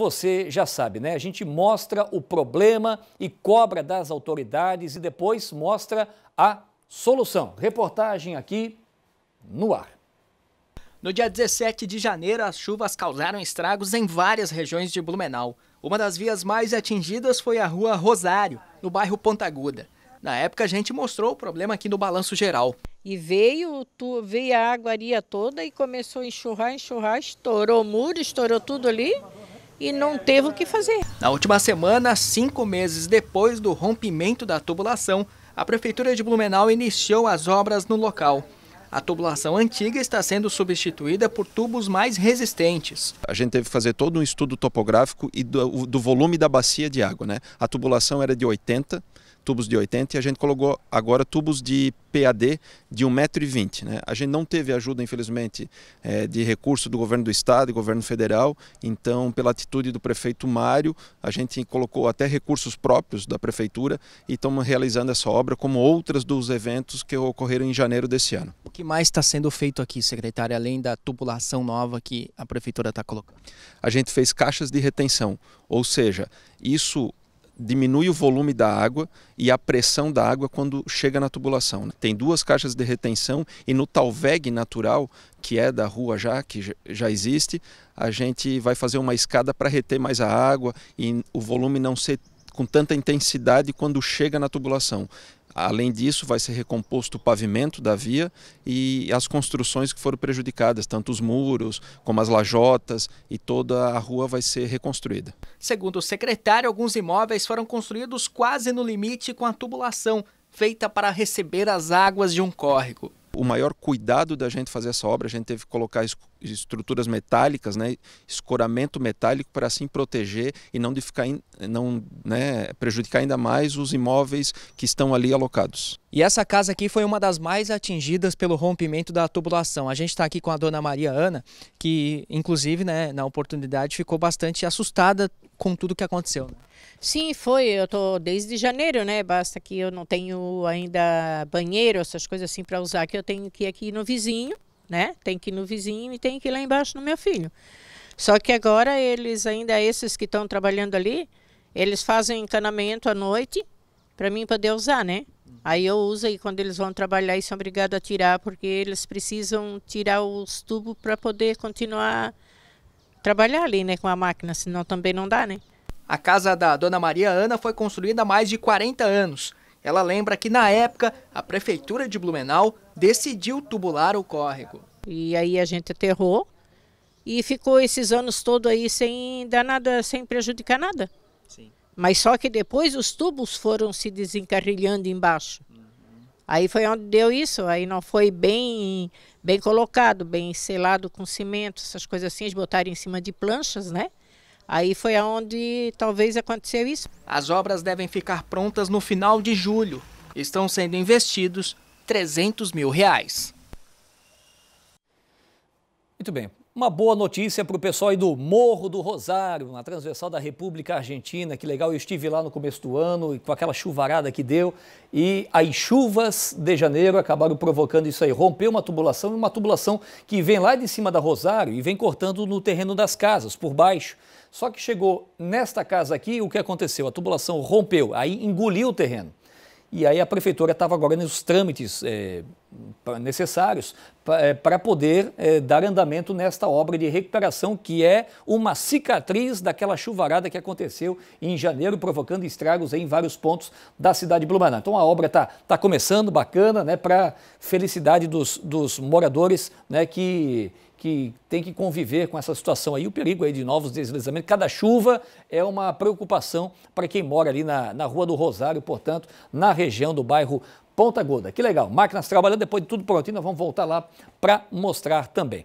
Você já sabe, né? A gente mostra o problema e cobra das autoridades e depois mostra a solução. Reportagem aqui no ar. No dia 17 de janeiro, as chuvas causaram estragos em várias regiões de Blumenau. Uma das vias mais atingidas foi a rua Rosário, no bairro Ponta Aguda. Na época, a gente mostrou o problema aqui no Balanço Geral. E veio, tu, veio a água toda e começou a enxurrar, enxurrar, estourou o muro, estourou tudo ali e não teve o que fazer. Na última semana, cinco meses depois do rompimento da tubulação, a Prefeitura de Blumenau iniciou as obras no local. A tubulação antiga está sendo substituída por tubos mais resistentes. A gente teve que fazer todo um estudo topográfico e do, do volume da bacia de água. Né? A tubulação era de 80 tubos de 80 e a gente colocou agora tubos de PAD de 1,20m. Né? A gente não teve ajuda, infelizmente, é, de recurso do governo do estado e governo federal, então, pela atitude do prefeito Mário, a gente colocou até recursos próprios da prefeitura e estamos realizando essa obra, como outras dos eventos que ocorreram em janeiro desse ano. O que mais está sendo feito aqui, secretário, além da tubulação nova que a prefeitura está colocando? A gente fez caixas de retenção, ou seja, isso diminui o volume da água e a pressão da água quando chega na tubulação. Né? Tem duas caixas de retenção e no talveg natural, que é da rua já, que já existe, a gente vai fazer uma escada para reter mais a água e o volume não ser com tanta intensidade quando chega na tubulação. Além disso, vai ser recomposto o pavimento da via e as construções que foram prejudicadas, tanto os muros como as lajotas, e toda a rua vai ser reconstruída. Segundo o secretário, alguns imóveis foram construídos quase no limite com a tubulação feita para receber as águas de um córrego o maior cuidado da gente fazer essa obra. A gente teve que colocar estruturas metálicas, né, escoramento metálico para assim proteger e não, de ficar não né, prejudicar ainda mais os imóveis que estão ali alocados. E essa casa aqui foi uma das mais atingidas pelo rompimento da tubulação. A gente está aqui com a dona Maria Ana, que inclusive né, na oportunidade ficou bastante assustada com tudo que aconteceu. Né? Sim, foi. Eu tô desde janeiro, né? Basta que eu não tenho ainda banheiro, essas coisas assim para usar, que eu tenho que ir aqui no vizinho, né? Tem que ir no vizinho e tem que ir lá embaixo no meu filho. Só que agora eles ainda esses que estão trabalhando ali, eles fazem encanamento à noite para mim poder usar, né? Aí eu uso e quando eles vão trabalhar, eles são obrigados a tirar porque eles precisam tirar os tubos para poder continuar trabalhar ali, né, com a máquina, senão também não dá, né? A casa da Dona Maria Ana foi construída há mais de 40 anos. Ela lembra que, na época, a prefeitura de Blumenau decidiu tubular o córrego. E aí a gente aterrou e ficou esses anos todos aí sem dar nada, sem prejudicar nada. Sim. Mas só que depois os tubos foram se desencarrilhando embaixo. Uhum. Aí foi onde deu isso, aí não foi bem bem colocado, bem selado com cimento, essas coisas assim, eles botaram em cima de planchas, né? Aí foi aonde talvez aconteceu isso. As obras devem ficar prontas no final de julho. Estão sendo investidos 300 mil reais. Muito bem. Uma boa notícia para o pessoal aí do Morro do Rosário, na transversal da República Argentina. Que legal, eu estive lá no começo do ano e com aquela chuvarada que deu. E as chuvas de janeiro acabaram provocando isso aí. Rompeu uma tubulação, uma tubulação que vem lá de cima da Rosário e vem cortando no terreno das casas, por baixo. Só que chegou nesta casa aqui, o que aconteceu? A tubulação rompeu, aí engoliu o terreno. E aí a prefeitura estava agora nos trâmites é, necessários para eh, poder é, dar andamento nesta obra de recuperação, que é uma cicatriz daquela chuvarada que aconteceu em janeiro, provocando estragos em vários pontos da cidade de Blumenau. Então a obra está tá começando, bacana, né, para felicidade dos, dos moradores né, que que tem que conviver com essa situação aí, o perigo aí de novos deslizamentos. Cada chuva é uma preocupação para quem mora ali na, na Rua do Rosário, portanto, na região do bairro Ponta Gorda. Que legal, máquinas trabalhando, depois de tudo prontinho, nós vamos voltar lá para mostrar também.